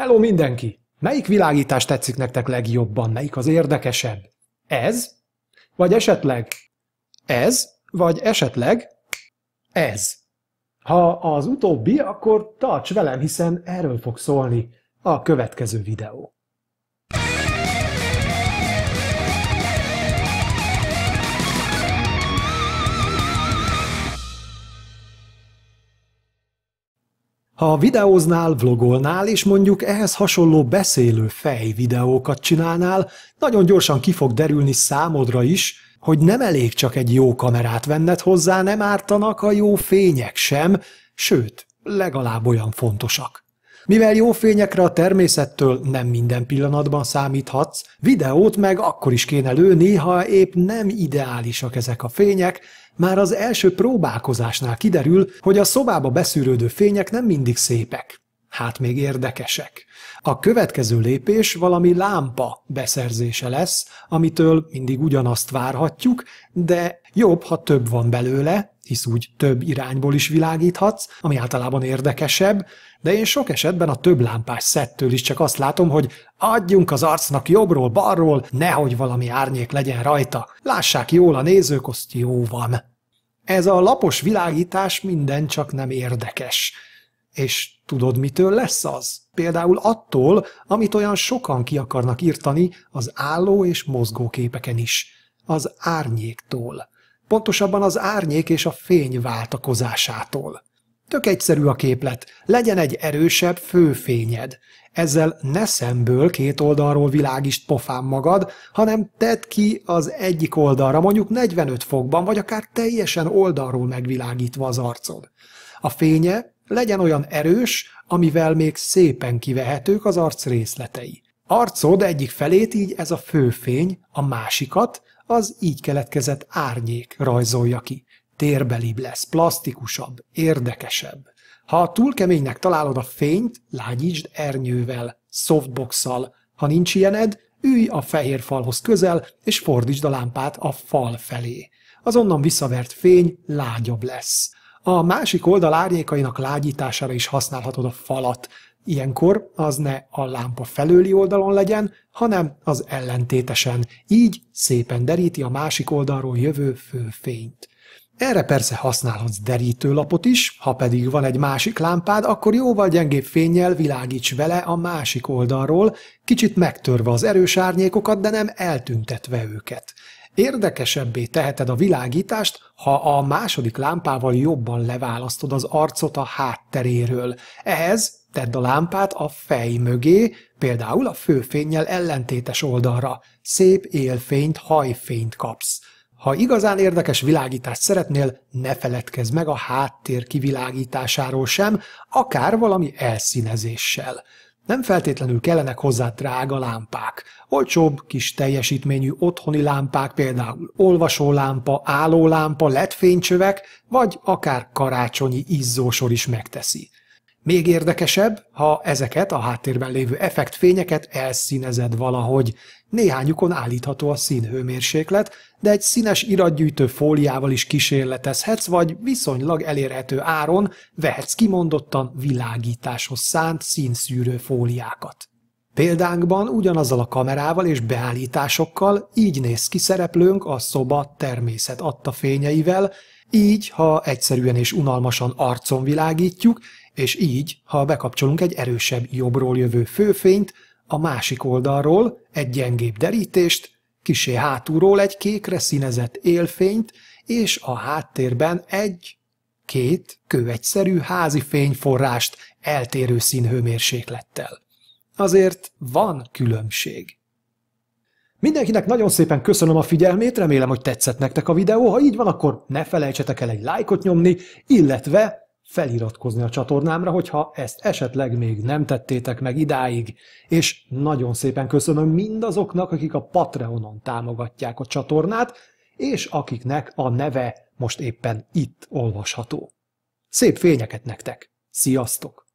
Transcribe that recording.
Hello mindenki! Melyik világítás tetszik nektek legjobban? Melyik az érdekesebb? Ez? Vagy esetleg ez? Vagy esetleg ez? Ha az utóbbi, akkor tarts velem, hiszen erről fog szólni a következő videó. Ha videóznál, vlogolnál, és mondjuk ehhez hasonló beszélő fej videókat csinálnál, nagyon gyorsan ki fog derülni számodra is, hogy nem elég csak egy jó kamerát venned hozzá, nem ártanak a jó fények sem, sőt, legalább olyan fontosak. Mivel jó fényekre a természettől nem minden pillanatban számíthatsz, videót meg akkor is kéne lőni, ha épp nem ideálisak ezek a fények, már az első próbálkozásnál kiderül, hogy a szobába beszűrődő fények nem mindig szépek. Hát még érdekesek. A következő lépés valami lámpa beszerzése lesz, amitől mindig ugyanazt várhatjuk, de jobb, ha több van belőle, hisz úgy több irányból is világíthatsz, ami általában érdekesebb, de én sok esetben a több lámpás szettől is csak azt látom, hogy adjunk az arcnak jobbról, balról, nehogy valami árnyék legyen rajta. Lássák jól a nézők, azt jó van. Ez a lapos világítás minden csak nem érdekes. És tudod, mitől lesz az? például attól, amit olyan sokan ki akarnak írtani az álló és mozgó képeken is, az árnyéktól. Pontosabban az árnyék és a fény váltakozásától. Tök egyszerű a képlet, legyen egy erősebb főfényed. Ezzel ne szemből két oldalról világítsd pofán magad, hanem tedd ki az egyik oldalra, mondjuk 45 fokban, vagy akár teljesen oldalról megvilágítva az arcod. A fénye legyen olyan erős, amivel még szépen kivehetők az arc részletei. Arcod egyik felét így ez a főfény, a másikat az így keletkezett árnyék rajzolja ki. Térbelibb lesz, plastikusabb, érdekesebb. Ha túl keménynek találod a fényt, lágyítsd ernyővel, softboxsal. Ha nincs ilyened, ülj a fehér falhoz közel, és fordítsd a lámpát a fal felé. Azonnan visszavert fény lágyabb lesz. A másik oldal árnyékainak lágyítására is használhatod a falat. Ilyenkor az ne a lámpa felőli oldalon legyen, hanem az ellentétesen. Így szépen deríti a másik oldalról jövő főfényt. Erre persze használhatsz derítőlapot is, ha pedig van egy másik lámpád, akkor jóval gyengébb fényjel világíts vele a másik oldalról, kicsit megtörve az erős árnyékokat, de nem eltüntetve őket. Érdekesebbé teheted a világítást, ha a második lámpával jobban leválasztod az arcot a hátteréről. Ehhez tedd a lámpát a fej mögé, például a főfénnyel ellentétes oldalra. Szép élfényt, hajfényt kapsz. Ha igazán érdekes világítást szeretnél, ne feledkezz meg a háttér kivilágításáról sem, akár valami elszínezéssel. Nem feltétlenül kellenek hozzá drága lámpák. Olcsóbb, kis teljesítményű otthoni lámpák, például olvasólámpa, állólámpa, ledfénycsövek, vagy akár karácsonyi izzósor is megteszi. Még érdekesebb, ha ezeket a háttérben lévő effektfényeket elszínezed valahogy. Néhányukon állítható a színhőmérséklet, de egy színes iratgyűjtő fóliával is kísérletezhetsz, vagy viszonylag elérhető áron vehetsz kimondottan világításhoz szánt színszűrő fóliákat. Példánkban ugyanazzal a kamerával és beállításokkal így néz ki szereplőnk a szoba természet adta fényeivel, így, ha egyszerűen és unalmasan arcon világítjuk, és így, ha bekapcsolunk egy erősebb jobbról jövő főfényt, a másik oldalról egy gyengébb derítést, kisé hátulról egy kékre színezett élfényt, és a háttérben egy, két kövegyszerű házi fényforrást eltérő színhőmérséklettel. Azért van különbség. Mindenkinek nagyon szépen köszönöm a figyelmét, remélem, hogy tetszett nektek a videó. Ha így van, akkor ne felejtsetek el egy lájkot nyomni, illetve feliratkozni a csatornámra, hogyha ezt esetleg még nem tettétek meg idáig, és nagyon szépen köszönöm mindazoknak, akik a Patreonon támogatják a csatornát, és akiknek a neve most éppen itt olvasható. Szép fényeket nektek! Sziasztok!